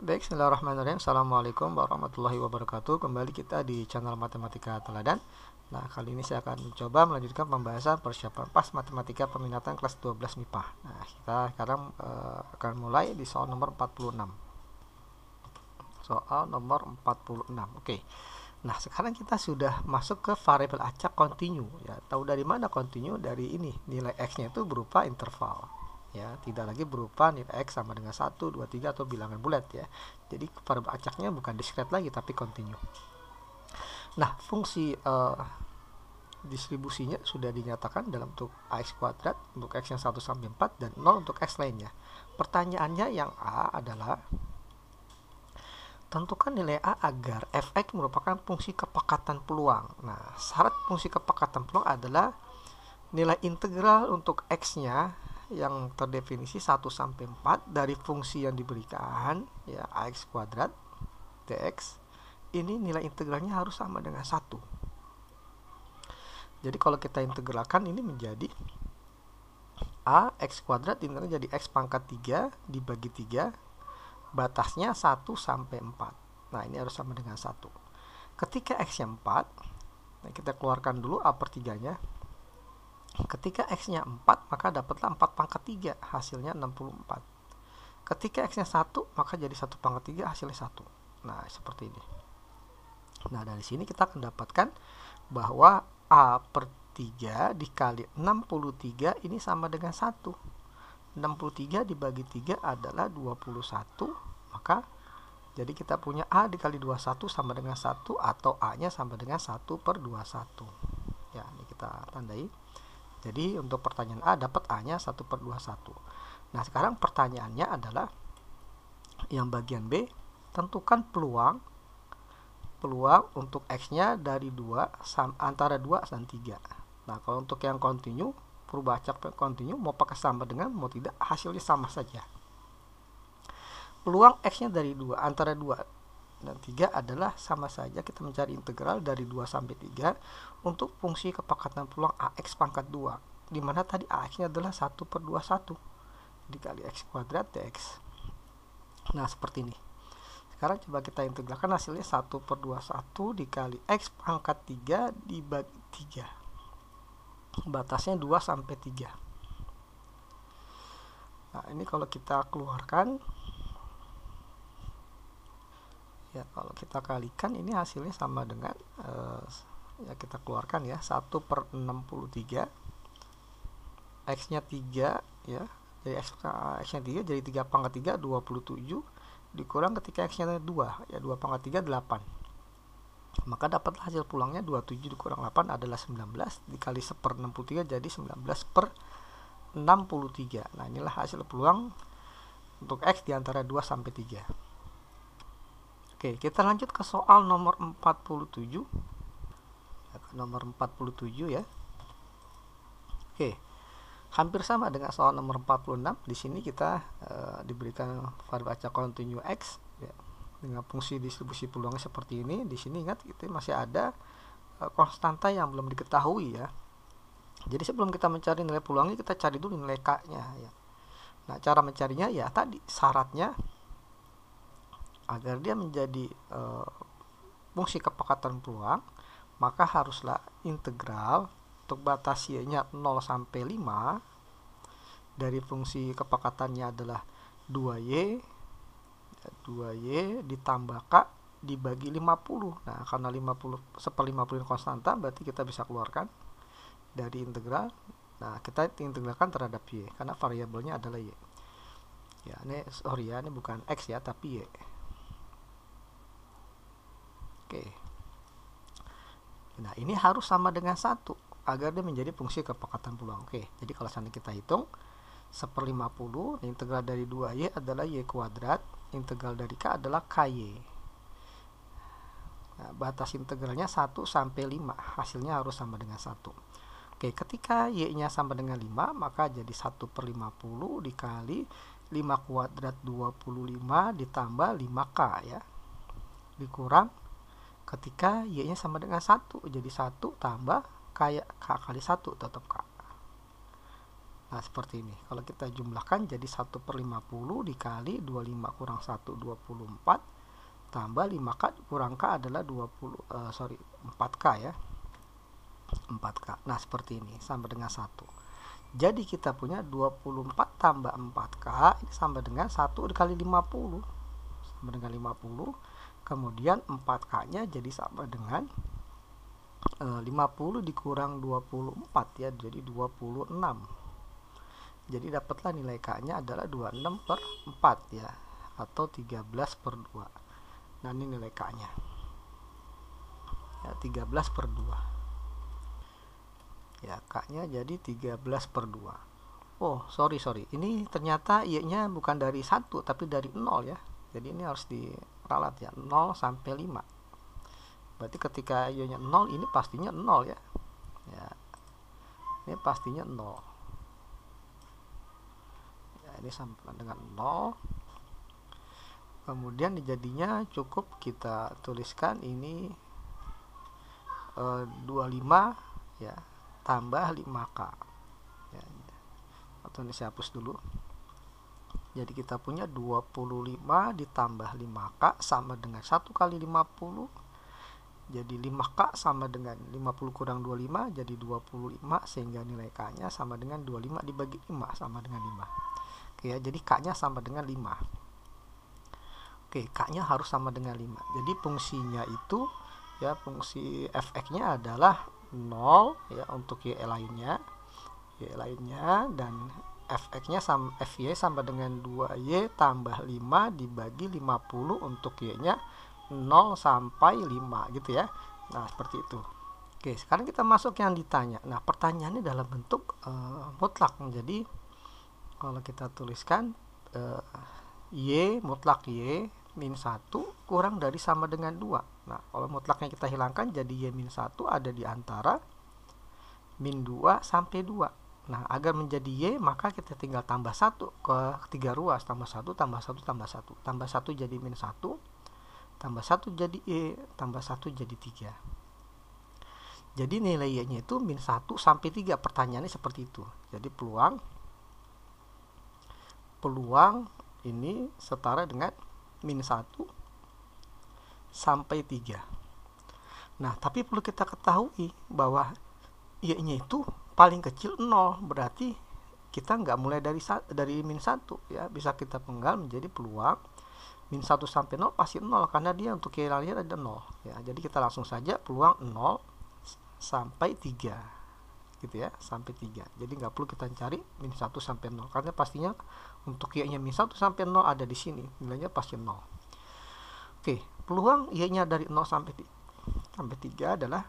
Baik, Bismillahirrahmanirrahim. Assalamualaikum warahmatullahi wabarakatuh. Kembali kita di channel Matematika Teladan. Nah, kali ini saya akan mencoba melanjutkan pembahasan persiapan pas matematika peminatan kelas 12 MIPA. Nah, kita sekarang uh, akan mulai di soal nomor 46. Soal nomor 46. Oke. Nah, sekarang kita sudah masuk ke variabel acak kontinu ya. Tahu dari mana kontinu? Dari ini, nilai x-nya itu berupa interval ya tidak lagi berupa nilai x sama dengan 1, 2, 3 atau bilangan bulat ya jadi variabel acaknya bukan diskret lagi tapi continue nah fungsi uh, distribusinya sudah dinyatakan dalam bentuk x kuadrat untuk X yang 1 sampai 4 dan nol untuk X lainnya pertanyaannya yang A adalah tentukan nilai A agar fx merupakan fungsi kepekatan peluang. Nah, syarat fungsi kepekatan peluang adalah nilai integral untuk x-nya yang terdefinisi 1 sampai 4 dari fungsi yang diberikan ya AX kuadrat DX ini nilai integralnya harus sama dengan 1 jadi kalau kita integralkan ini menjadi A X kuadrat integralnya jadi X pangkat 3 dibagi 3 batasnya 1 sampai 4 nah ini harus sama dengan 1 ketika X nya 4 nah kita keluarkan dulu A per 3 nya Ketika X-nya 4, maka dapatlah 4 pangkat 3, hasilnya 64. Ketika X-nya 1, maka jadi 1 pangkat 3, hasilnya 1. Nah, seperti ini. Nah, dari sini kita akan dapatkan bahwa A per 3 dikali 63 ini sama dengan 1. 63 dibagi 3 adalah 21, maka jadi kita punya A dikali 21 sama dengan 1 atau A-nya sama dengan 1 per 21. Ya, ini kita tandai. Jadi untuk pertanyaan A dapat A-nya 1 per 21. Nah sekarang pertanyaannya adalah yang bagian B, tentukan peluang peluang untuk X-nya dari 2 antara 2 dan 3. Nah kalau untuk yang continue, perubahan cap continue mau pakai sama dengan mau tidak hasilnya sama saja. Peluang X-nya dari 2 antara 2 dan 3 adalah sama saja kita mencari integral dari 2 sampai 3 untuk fungsi kepakatan peluang AX pangkat 2 dimana tadi AX nya adalah 1 per 2 1 dikali X kuadrat DX nah seperti ini sekarang coba kita integralkan hasilnya 1 per 2 1 dikali X pangkat 3 dibagi 3 batasnya 2 sampai 3 nah ini kalau kita keluarkan ya kalau kita kalikan ini hasilnya sama dengan uh, ya kita keluarkan ya 1 per 63 X nya 3 ya jadi X, eh, X nya 3 jadi 3 pangkat 3 27 dikurang ketika X nya 2 ya 2 pangkat 3 8 maka dapat hasil pulangnya 27 dikurang 8 adalah 19 dikali 1 per 63 jadi 19 per 63 nah inilah hasil peluang untuk X di antara 2 sampai 3 Oke, kita lanjut ke soal nomor 47. Ya, nomor 47 ya. Oke. Hampir sama dengan soal nomor 46. Di sini kita e, diberikan variabel acak continue x ya, dengan fungsi distribusi peluangnya seperti ini. Di sini ingat itu masih ada e, konstanta yang belum diketahui ya. Jadi sebelum kita mencari nilai peluangnya kita cari dulu nilai k-nya ya. Nah, cara mencarinya ya tadi syaratnya agar dia menjadi e, fungsi kepekatan peluang maka haruslah integral untuk batas y-nya 0 sampai 5 dari fungsi kepekatannya adalah 2y 2y ditambah k dibagi 50 nah karena 50 seper 50 konstanta berarti kita bisa keluarkan dari integral nah kita integralkan terhadap y karena variabelnya adalah y ya ini sorry ya ini bukan x ya tapi y Oke. Nah, ini harus sama dengan satu agar dia menjadi fungsi kepekatan peluang. Oke, jadi kalau nanti kita hitung 1 50, integral dari 2y adalah y kuadrat, integral dari k adalah ky. Nah, batas integralnya 1 sampai 5, hasilnya harus sama dengan 1. Oke, ketika Y-nya sama dengan 5, maka jadi 1 per 50 dikali 5 kuadrat 25 ditambah 5K ya. Dikurang ketika y-nya sama dengan satu Jadi satu tambah kayak k kali satu tetap k. Nah, seperti ini. Kalau kita jumlahkan jadi satu per lima puluh dikali dua lima kurang satu dua puluh empat Tambah lima k kurang K adalah 20, uh, eh, sorry, empat k ya. empat k Nah, seperti ini. Sama dengan satu Jadi kita punya dua puluh empat tambah empat k ini sama dengan satu dikali lima puluh Sama dengan lima puluh kemudian 4K nya jadi sama dengan 50 eh, dikurang 24 ya jadi 26 jadi dapatlah nilai K nya adalah 26 per 4 ya atau 13 per 2 nah ini nilai K nya ya, 13 per 2 ya K nya jadi 13 per 2 oh sorry sorry ini ternyata Y nya bukan dari 1 tapi dari 0 ya jadi ini harus di Peralat ya 0 sampai 5 berarti ketika y 0 ini pastinya 0 ya, ya ini pastinya 0 ya, ini sama dengan 0 kemudian jadinya cukup kita tuliskan ini e, eh, 25 ya tambah 5k ya, atau ini saya hapus dulu jadi kita punya 25 ditambah 5K sama dengan 1 kali 50. Jadi 5K sama dengan 50 kurang 25 jadi 25 sehingga nilai K-nya sama dengan 25 dibagi 5 sama dengan 5. Oke ya, jadi K-nya sama dengan 5. Oke, K-nya harus sama dengan 5. Jadi fungsinya itu ya fungsi fx-nya adalah 0 ya untuk y lainnya y lainnya dan fx-nya sama fy sama dengan 2y tambah 5 dibagi 50 untuk y-nya 0 sampai 5 gitu ya. Nah, seperti itu. Oke, sekarang kita masuk yang ditanya. Nah, pertanyaannya dalam bentuk uh, mutlak. Jadi kalau kita tuliskan uh, y mutlak y min 1 kurang dari sama dengan 2. Nah, kalau mutlaknya kita hilangkan jadi y min 1 ada di antara min 2 sampai 2. Nah, agar menjadi Y, maka kita tinggal tambah 1 ke 3 ruas. Tambah 1, tambah 1, tambah 1. Tambah 1 jadi minus 1. Tambah 1 jadi Y. Tambah 1 jadi 3. Jadi nilai Y-nya itu minus 1 sampai 3. Pertanyaannya seperti itu. Jadi peluang peluang ini setara dengan minus 1 sampai 3. Nah, tapi perlu kita ketahui bahwa Y-nya itu paling kecil 0 berarti kita nggak mulai dari dari min 1 ya bisa kita penggal menjadi peluang min 1 sampai 0 pasti 0 karena dia untuk kehilangannya ada 0 ya jadi kita langsung saja peluang 0 sampai 3 gitu ya sampai 3 jadi nggak perlu kita cari min 1 sampai 0 karena pastinya untuk y nya min 1 sampai 0 ada di sini nilainya pasti 0 oke peluang y nya dari 0 sampai sampai 3 adalah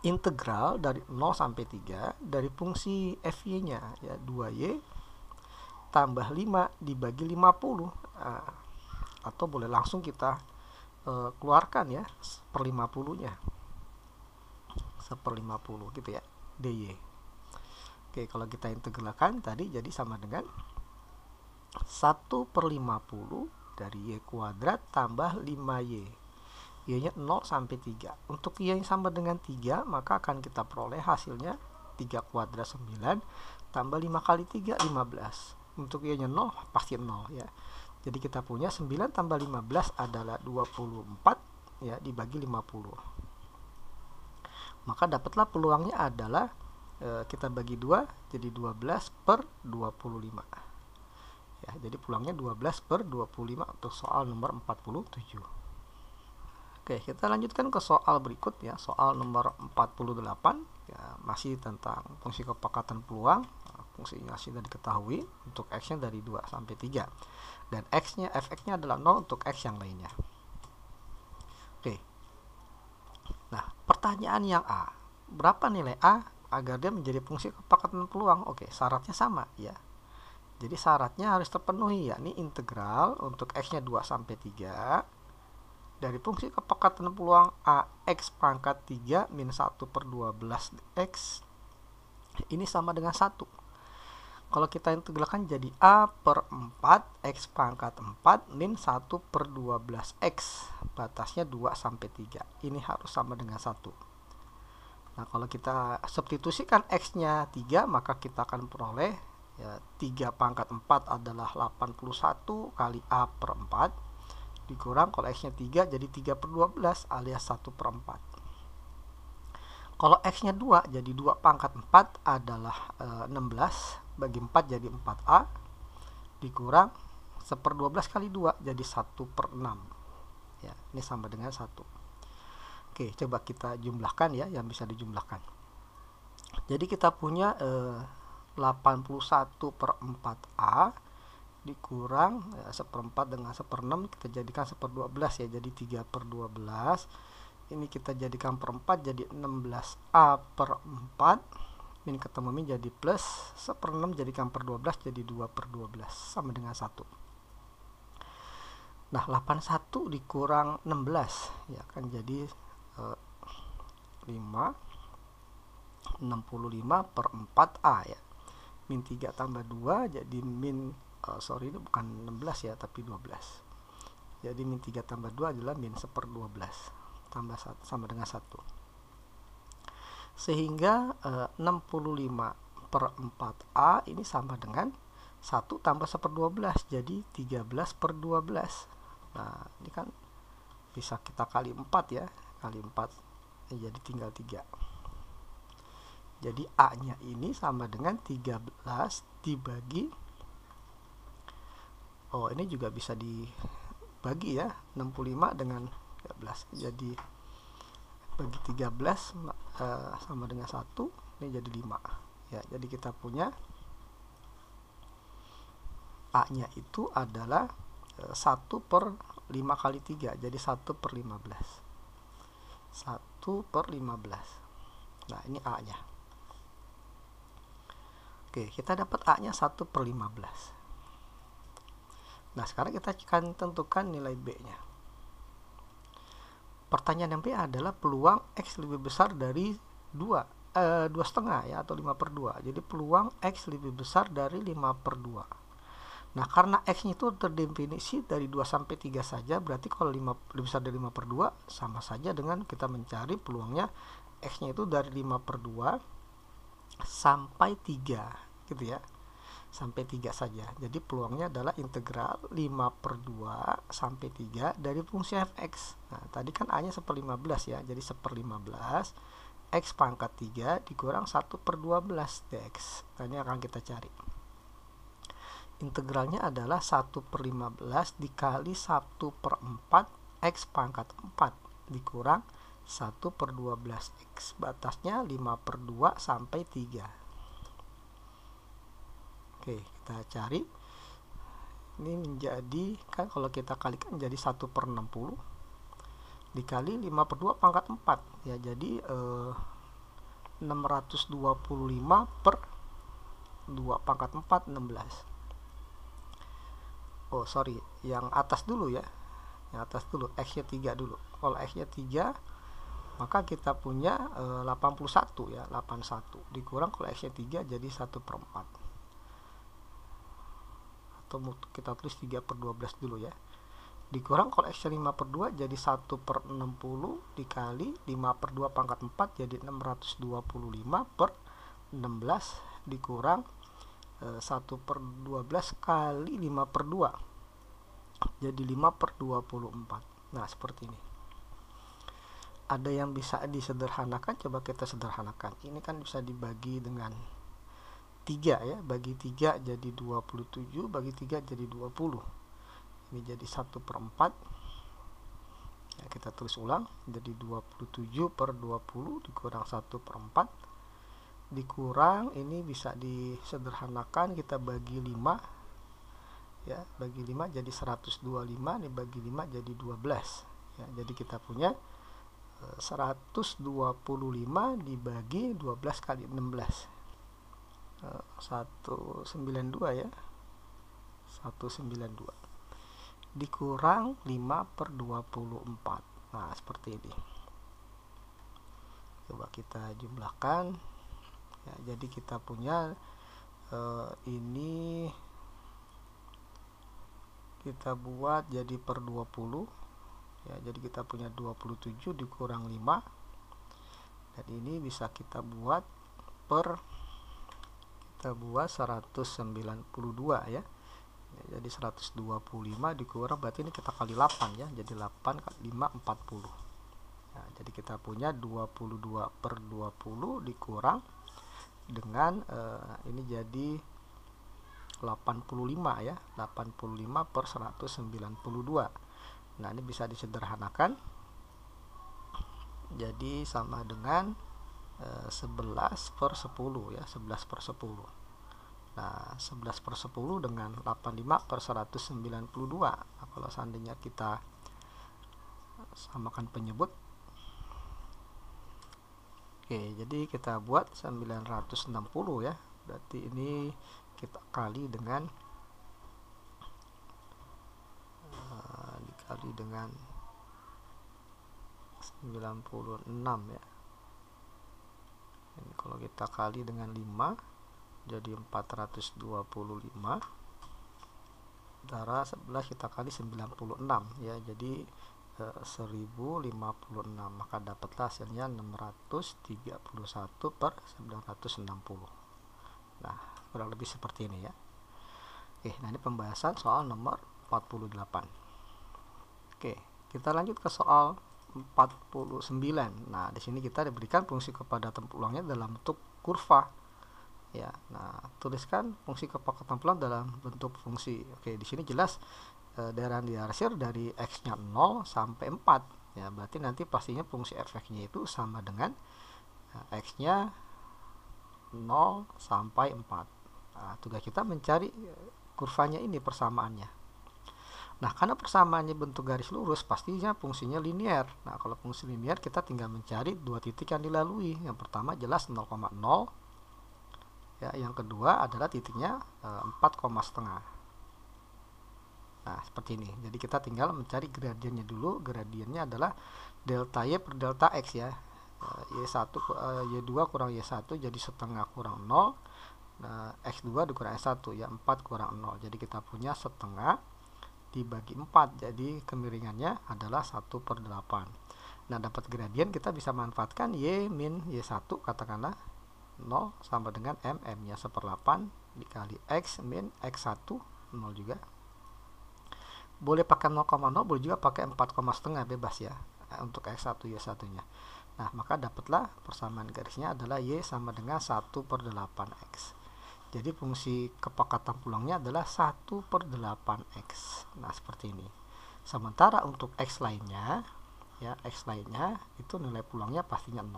integral dari 0 sampai 3 dari fungsi FY-nya ya 2Y tambah 5 dibagi 50 ah, atau boleh langsung kita eh, keluarkan ya per 50-nya seper 50 gitu ya DY Oke kalau kita integralkan tadi jadi sama dengan 1 per 50 dari Y kuadrat tambah 5Y nya 0 sampai 3. Untuk y yang sama dengan 3, maka akan kita peroleh hasilnya 3 kuadrat 9 tambah 5 kali 3, 15. Untuk nya 0, pasti 0 ya. Jadi kita punya 9 tambah 15 adalah 24 ya dibagi 50. Maka dapatlah peluangnya adalah e, kita bagi 2 jadi 12 per 25. Ya, jadi peluangnya 12 per 25 untuk soal nomor 47. Oke, kita lanjutkan ke soal berikut ya, soal nomor 48 ya, masih tentang fungsi kepekatan peluang. Fungsi Fungsinya sudah diketahui untuk x-nya dari 2 sampai 3. Dan x-nya fx-nya adalah 0 untuk x yang lainnya. Oke. Nah, pertanyaan yang A. Berapa nilai A agar dia menjadi fungsi kepekatan peluang? Oke, syaratnya sama ya. Jadi syaratnya harus terpenuhi yakni integral untuk x-nya 2 sampai 3 dari fungsi kepekatan peluang AX pangkat 3 min 1 per 12X ini sama dengan 1. Kalau kita integralkan jadi A per 4 X pangkat 4 min 1 per 12X. Batasnya 2 sampai 3. Ini harus sama dengan 1. Nah, kalau kita substitusikan X-nya 3, maka kita akan peroleh ya, 3 pangkat 4 adalah 81 kali A per 4 dikurang kalau x-nya 3 jadi 3 per 12 alias 1 per 4 kalau x-nya 2 jadi 2 pangkat 4 adalah e, eh, 16 bagi 4 jadi 4a dikurang 1 per 12 kali 2 jadi 1 per 6 ya, ini sama dengan 1 oke coba kita jumlahkan ya yang bisa dijumlahkan jadi kita punya e, eh, 81 per 4a dikurang ya, seperempat dengan seperenam kita jadikan seperdua belas ya jadi 3 per 12 ini kita jadikan per 4 jadi 16A per 4 min ketemu min jadi plus seperenam jadikan per 12 jadi 2 per 12 sama dengan 1 nah 81 dikurang 16 ya kan jadi eh, 5 65 per 4A ya min 3 tambah 2 jadi min uh, sorry itu bukan 16 ya tapi 12 jadi min 3 tambah 2 adalah min 1 per 12 tambah 1, sama dengan 1 sehingga eh, uh, 65 per 4A ini sama dengan 1 tambah 1 per 12 jadi 13 per 12 nah ini kan bisa kita kali 4 ya kali 4 eh, jadi tinggal 3 jadi A nya ini sama dengan 13 dibagi oh ini juga bisa dibagi ya 65 dengan 13 jadi bagi 13 uh, eh, sama dengan 1 ini jadi 5 ya jadi kita punya A nya itu adalah uh, eh, 1 per 5 kali 3 jadi 1 per 15 1 per 15 nah ini A nya Oke, kita dapat A-nya 1 per 15. Nah, sekarang kita akan tentukan nilai B-nya. Pertanyaan yang B adalah peluang X lebih besar dari 2, dua 2 eh, setengah ya, atau 5 per 2. Jadi, peluang X lebih besar dari 5 per 2. Nah, karena X-nya itu terdefinisi dari 2 sampai 3 saja, berarti kalau 5, lebih besar dari 5 per 2, sama saja dengan kita mencari peluangnya X-nya itu dari 5 per 2 sampai 3, gitu ya sampai 3 saja. Jadi peluangnya adalah integral 5 per 2 sampai 3 dari fungsi fx. Nah, tadi kan A-nya 1 15 ya, jadi 1 per 15, x pangkat 3 dikurang 1 per 12 dx. Nah, ini akan kita cari. Integralnya adalah 1 per 15 dikali 1 per 4 x pangkat 4 dikurang 1 per 12 x. Batasnya 5 per 2 sampai 3 oke kita cari ini menjadi kan kalau kita kalikan jadi 1 per 60 dikali 5 per 2 pangkat 4 ya jadi eh, 625 per 2 pangkat 4 16 oh sorry yang atas dulu ya yang atas dulu x nya 3 dulu kalau x nya 3 maka kita punya eh, 81 ya 81 dikurang kalau x nya 3 jadi 1 per 4 atau kita tulis 3 per 12 dulu ya dikurang kalau x 5 per 2 jadi 1 per 60 dikali 5 per 2 pangkat 4 jadi 625 per 16 dikurang 1 eh, per 12 kali 5 per 2 jadi 5 per 24 nah seperti ini ada yang bisa disederhanakan coba kita sederhanakan ini kan bisa dibagi dengan 3 ya bagi 3 jadi 27 bagi 3 jadi 20 ini jadi 1 per 4 ya, kita tulis ulang jadi 27 per 20 dikurang 1 per 4 dikurang ini bisa disederhanakan kita bagi 5 ya bagi 5 jadi 125 ini bagi 5 jadi 12 ya, jadi kita punya 125 eh, dibagi 12 kali 16 192 ya 192 dikurang 5 per 24 nah seperti ini coba kita jumlahkan ya, jadi kita punya eh, ini kita buat jadi per 20 ya jadi kita punya 27 dikurang 5 dan ini bisa kita buat per kita buat 192 ya. ya jadi 125 dikurang berarti ini kita kali 8 ya jadi 8 kali 5 40 nah, jadi kita punya 22 per 20 dikurang dengan eh, ini jadi 85 ya 85 per 192 nah ini bisa disederhanakan jadi sama dengan 11 eh, per 10 ya 11 per 10 nah 11 per 10 dengan 85 per 192 nah, kalau seandainya kita samakan penyebut oke jadi kita buat 960 ya berarti ini kita kali dengan uh, dikali dengan 96 ya ini kalau kita kali dengan 5 jadi 425 darah sebelah kita kali 96 ya jadi e, eh, 1056 maka dapatlah hasilnya 631 per 960 nah kurang lebih seperti ini ya oke nah ini pembahasan soal nomor 48 oke kita lanjut ke soal 49. Nah, di sini kita diberikan fungsi kepada tempulangnya dalam bentuk kurva. Ya, nah tuliskan fungsi kepadatan pulang dalam bentuk fungsi. Oke, di sini jelas e, daerah diarsir dari x-nya 0 sampai 4. Ya, berarti nanti pastinya fungsi fx-nya itu sama dengan eh, x-nya 0 sampai 4. Nah, tugas kita mencari kurvanya ini persamaannya. Nah, karena persamaannya bentuk garis lurus, pastinya fungsinya linier. Nah, kalau fungsi linier kita tinggal mencari dua titik yang dilalui. Yang pertama jelas 0,0. Ya, yang kedua adalah titiknya 4,5. Eh, nah, seperti ini. Jadi kita tinggal mencari gradiennya dulu. Gradiennya adalah delta Y per delta X ya. Y1 eh, Y2 eh, kurang Y1 jadi setengah kurang 0. Nah, X2 dikurang s 1 ya 4 kurang 0. Jadi kita punya setengah dibagi 4 jadi kemiringannya adalah 1 per 8 nah dapat gradien kita bisa manfaatkan Y min Y1 katakanlah 0 sama dengan M mm M nya 1 per 8 dikali X min X1 0 juga boleh pakai 0,0 boleh juga pakai 4,5 bebas ya eh, untuk X1 Y1 nya nah maka dapatlah persamaan garisnya adalah Y sama dengan 1 per 8 X jadi fungsi kepakatan pulangnya adalah 1 per 8x nah seperti ini sementara untuk x lainnya ya x lainnya itu nilai pulangnya pastinya 0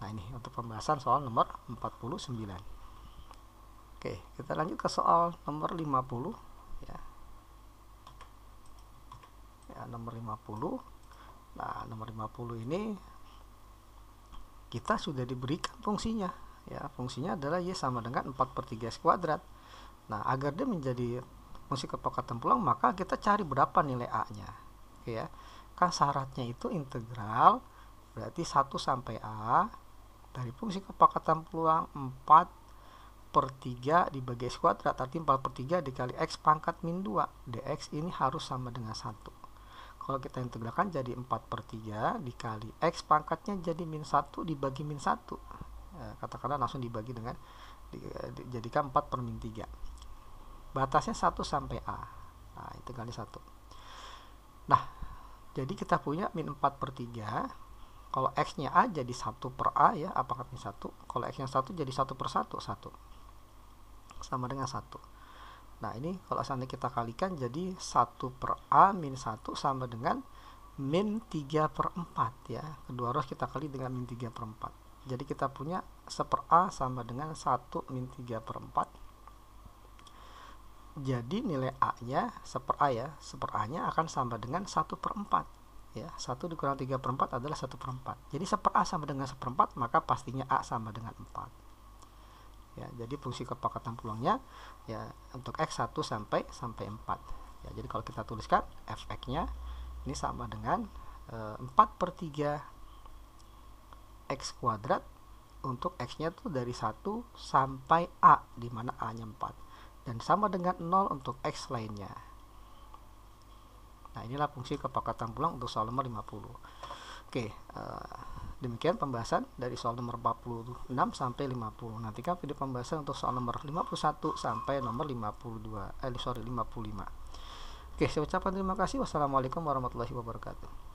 nah ini untuk pembahasan soal nomor 49 oke kita lanjut ke soal nomor 50 ya, ya nomor 50 nah nomor 50 ini kita sudah diberikan fungsinya ya fungsinya adalah Y sama dengan 4 per 3 x kuadrat nah agar dia menjadi fungsi ketokatan pulang maka kita cari berapa nilai A nya oke ya kan syaratnya itu integral berarti 1 sampai A dari fungsi kepakatan peluang 4 per 3 dibagi X kuadrat artinya 4 per 3 dikali X pangkat min 2 dx ini harus sama dengan 1 kalau kita integralkan jadi 4 per 3 dikali X pangkatnya jadi min 1 dibagi min 1 Ya, katakanlah langsung dibagi dengan dijadikan 4 per min 3 batasnya 1 sampai A nah, itu kali 1 nah jadi kita punya min 4 per 3 kalau X nya A jadi 1 per A ya apakah min 1 kalau X nya 1 jadi 1 per 1 1 sama dengan 1 nah ini kalau seandainya kita kalikan jadi 1 per A min 1 sama dengan min 3 per 4 ya kedua harus kita kali dengan min 3 per 4 jadi kita punya 1 per A sama dengan 1 min 3 per 4 jadi nilai A nya 1 per A ya 1 per A nya akan sama dengan 1 per 4 ya 1 dikurang 3 per 4 adalah 1 per 4 jadi 1 per A sama dengan 1 per 4 maka pastinya A sama dengan 4 ya jadi fungsi kepakatan peluangnya ya untuk X 1 sampai sampai 4 ya jadi kalau kita tuliskan Fx nya ini sama dengan e, eh, 4 per 3 X kuadrat untuk X-nya tuh dari 1 sampai A, dimana A-nya 4. Dan sama dengan 0 untuk X lainnya. Nah, inilah fungsi kepakatan pulang untuk soal nomor 50. Oke, eh, demikian pembahasan dari soal nomor 46 sampai 50. Nantikan video pembahasan untuk soal nomor 51 sampai nomor 52, eh sorry 55. Oke, saya ucapkan terima kasih. Wassalamualaikum warahmatullahi wabarakatuh.